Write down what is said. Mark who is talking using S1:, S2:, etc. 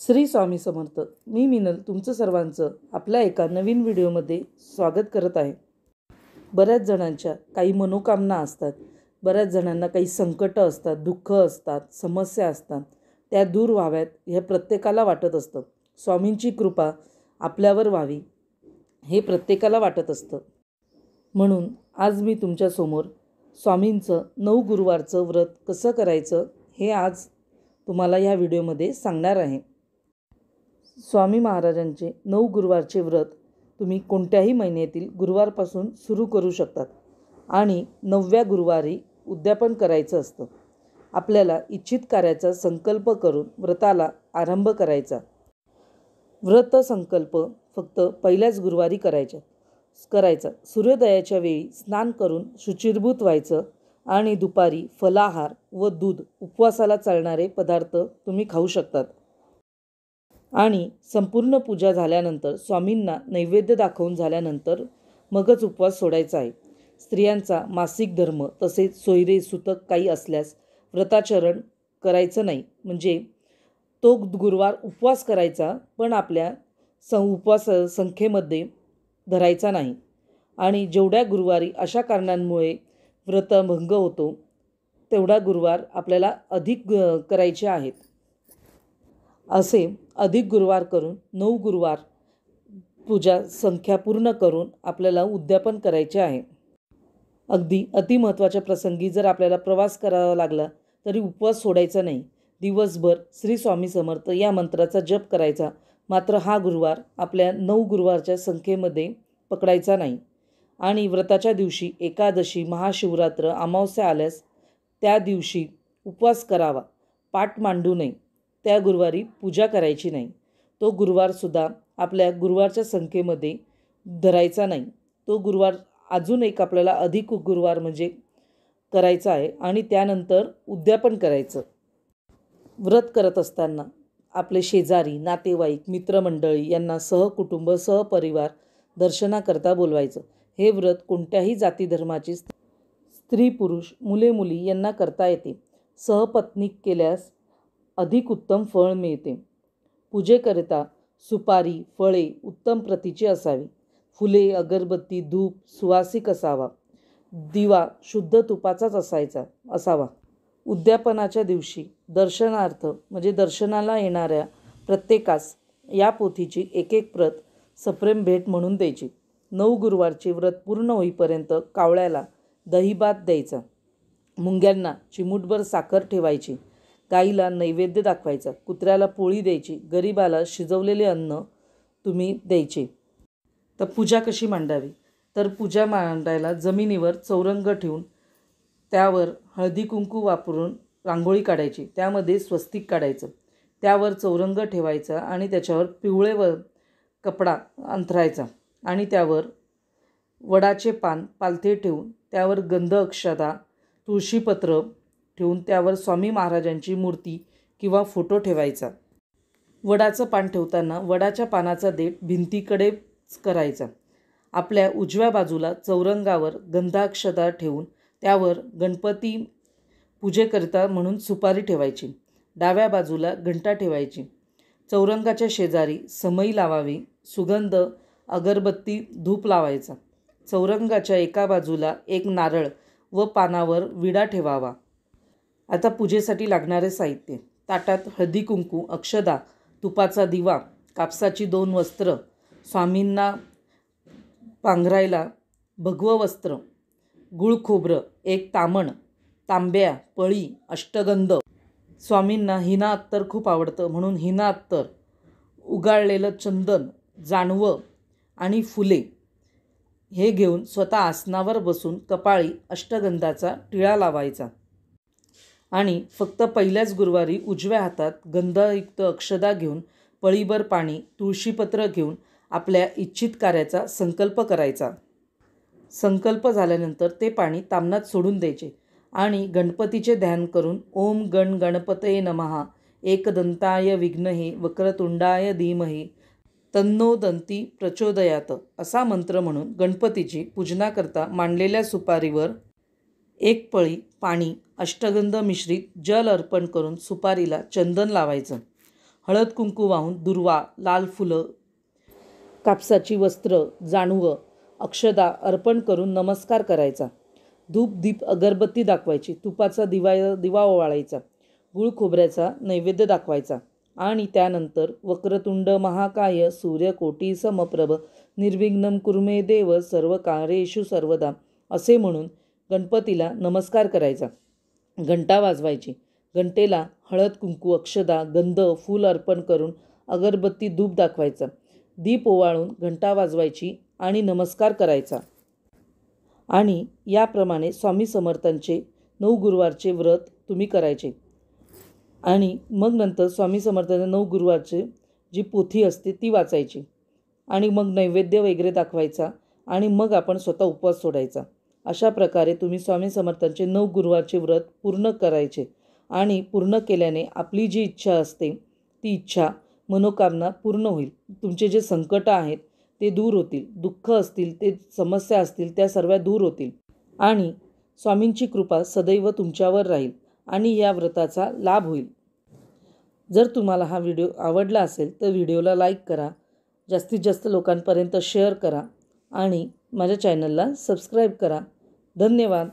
S1: श्री स्वामी समर्थ मी मिनल तुमचं सर्वांचं आपल्या एका नवीन व्हिडिओमध्ये स्वागत करत आहे बऱ्याच जणांच्या काही मनोकामना असतात बऱ्याच जणांना काही संकटं असतात दुःख असतात समस्या असतात त्या दूर व्हाव्यात हे प्रत्येकाला वाटत असतं स्वामींची कृपा आपल्यावर व्हावी हे प्रत्येकाला वाटत असतं म्हणून आज मी तुमच्यासमोर स्वामींचं नऊ गुरुवारचं व्रत कसं करायचं हे आज तुम्हाला ह्या व्हिडिओमध्ये सांगणार आहे स्वामी महाराजांचे नऊ गुरुवारचे व्रत तुम्ही कोणत्याही महिन्यातील गुरुवारपासून सुरू करू शकतात आणि नवव्या गुरुवारी उद्यापन करायचं असतं आपल्याला इच्छित कार्याचा संकल्प करून व्रताला आरंभ करायचा व्रत संकल्प फक्त पहिल्याच गुरुवारी करायच्या करायचा सूर्योदयाच्या वेळी स्नान करून शुचिरभूत व्हायचं आणि दुपारी फलाहार व दूध उपवासाला चालणारे पदार्थ तुम्ही खाऊ शकतात आणि संपूर्ण पूजा झाल्यानंतर स्वामींना नैवेद्य दाखवून झाल्यानंतर मगच उपवास सोडायचा आहे स्त्रियांचा मासिक धर्म तसेच सोयरे सुतक काही असल्यास व्रताचरण करायचं नाही म्हणजे तो गुरुवार उपवास करायचा पण आपल्या सं उपवास संख्येमध्ये धरायचा नाही आणि जेवढ्या गुरुवारी अशा कारणांमुळे व्रतभंग होतो तेवढा गुरुवार आपल्याला अधिक करायचे आहेत असे अधिक गुरुवार करून नऊ गुरुवार पूजा संख्या पूर्ण करून आपल्याला उद्यापन करायचे आहे अगदी अतिमहत्त्वाच्या प्रसंगी जर आपल्याला प्रवास करावा लागला तरी उपवास सोडायचा नाही दिवसभर श्री स्वामी समर्थ या मंत्राचा जप करायचा मात्र हा गुरुवार आपल्या नऊ गुरुवारच्या संख्येमध्ये पकडायचा नाही आणि व्रताच्या दिवशी एकादशी महाशिवरात्र अमावस्या आल्यास त्या दिवशी उपवास करावा पाठ मांडू नये त्या गुरुवारी पूजा करायची नाही तो गुरुवारसुद्धा आपल्या गुरुवारच्या संख्येमध्ये धरायचा नाही तो गुरुवार अजून एक आपल्याला अधिक गुरुवार म्हणजे करायचा आहे आणि त्यानंतर उद्यापन करायचं व्रत करत असताना आपले शेजारी नातेवाईक मित्रमंडळी यांना सहकुटुंब सहपरिवार दर्शनाकरता बोलवायचं हे व्रत कोणत्याही जाती धर्माची स्त्री पुरुष मुले मुली यांना करता येते सहपत्नीक केल्यास अधिक उत्तम फळ मिळते पूजेकरिता सुपारी फळे उत्तम प्रतीची असावी फुले अगरबत्ती धूप सुवासिक असावा दिवा शुद्ध तुपाचाच असायचा असावा उद्यापनाच्या दिवशी दर्शनार्थ म्हणजे दर्शनाला येणाऱ्या प्रत्येकास या पोथीची एक एक प्रत सप्रेम भेट म्हणून द्यायची नऊ गुरुवारचे व्रत पूर्ण होईपर्यंत कावळ्याला दहीबात द्यायचा मुंग्यांना चिमूटभर साखर ठेवायची गाईला नैवेद्य दाखवायचा कुत्र्याला पोळी द्यायची गरिबाला शिजवलेले अन्न तुम्ही द्यायचे तर पूजा कशी मांडावी तर पूजा मांडायला जमिनीवर चौरंग ठेवून त्यावर हळदी कुंकू वापरून रांगोळी काढायची त्यामध्ये स्वस्तिक काढायचं त्यावर चौरंग ठेवायचा आणि त्याच्यावर पिवळेवर कपडा अंथरायचा आणि त्यावर वडाचे पान पालथे ठेवून त्यावर गंध अक्षदा तुळशीपत्र ठेवून त्यावर स्वामी महाराजांची मूर्ती किंवा फोटो ठेवायचा वडाचं पान ठेवताना वडाच्या पानाचा देठ भिंतीकडेच करायचा आपल्या उजव्या बाजूला चौरंगावर गंधाक्षता ठेवून त्यावर गणपती पूजेकरिता म्हणून सुपारी ठेवायची डाव्या बाजूला घंटा ठेवायची चौरंगाच्या शेजारी समई लावावी सुगंध अगरबत्ती धूप लावायचा चौरंगाच्या एका बाजूला एक नारळ व पानावर विडा ठेवावा आता पूजेसाठी लागणारे साहित्य ताटात हळदी कुंकू अक्षदा तुपाचा दिवा कापसाची दोन वस्त्र स्वामींना पांघरायला भगव वस्त्र गुळखोबरं एक तामण तांब्या पळी अष्टगंध स्वामींना हिना अत्तर खूप आवडतं म्हणून हिना अत्तर उगाळलेलं चंदन जानवं आणि फुले हे घेऊन स्वतः आसनावर बसून कपाळी अष्टगंधाचा टिळा लावायचा आणि फक्त पहिल्याच गुरुवारी उजव्या हातात गंधयुक्त अक्षदा घेऊन पळीभर पाणी तुळशीपत्र घेऊन आपल्या इच्छित कार्याचा संकल्प करायचा संकल्प झाल्यानंतर ते पाणी तामनात सोडून द्यायचे आणि गणपतीचे ध्यान करून ओम गण गणपतये नमहा एकदंताय विघ्नहे वक्रतुंडाय धीमहे तन्नो दंती प्रचोदयात असा मंत्र म्हणून गणपतीची पूजना करता मांडलेल्या सुपारीवर एक पळी पाणी अष्टगंध मिश्रित जल अर्पण करून सुपारीला चंदन लावायचं हळद कुंकू वाहून दुर्वा लाल फुलं कापसाची वस्त्र जाणवं अक्षदा अर्पण करून नमस्कार करायचा धूप दीप अगरबत्ती दाखवायची तुपाचा दिवा दिवा ओवाळायचा गुळ खोबऱ्याचा नैवेद्य दाखवायचा आणि त्यानंतर वक्रतुंड महाकाय सूर्यकोटी समप्रभ निर्विघ्नम कुर्मे देव सर्व कार्येषु सर्वदा असे म्हणून गणपतीला नमस्कार करायचा घंटा वाजवायची घंटेला हळद कुंकू अक्षदा गंध फूल अर्पण करून अगरबत्ती धूप दाखवायचा दीप ओवाळून घंटा वाजवायची आणि नमस्कार करायचा आणि याप्रमाणे स्वामी समर्थांचे नऊ गुरुवारचे व्रत तुम्ही करायचे आणि मग नंतर स्वामी समर्थांच्या नऊ गुरुवारचे जी पोथी असते ती वाचायची आणि मग नैवेद्य वगैरे दाखवायचा आणि मग आपण स्वतः उपवास सोडायचा अशा प्रकारे तुम्ही स्वामी समर्थांचे नऊ गुरुवारचे व्रत पूर्ण करायचे आणि पूर्ण केल्याने आपली जी इच्छा असते ती इच्छा मनोकामना पूर्ण होईल तुमचे जे संकट आहेत ते दूर होतील दुःख असतील ते समस्या असतील त्या सर्व दूर होतील आणि स्वामींची कृपा सदैव तुमच्यावर राहील आणि या व्रताचा लाभ होईल जर तुम्हाला हा व्हिडिओ आवडला असेल तर व्हिडिओला लाईक करा जास्तीत जास्त लोकांपर्यंत शेअर करा आणि माझ्या चॅनलला सबस्क्राईब करा धन्यवाद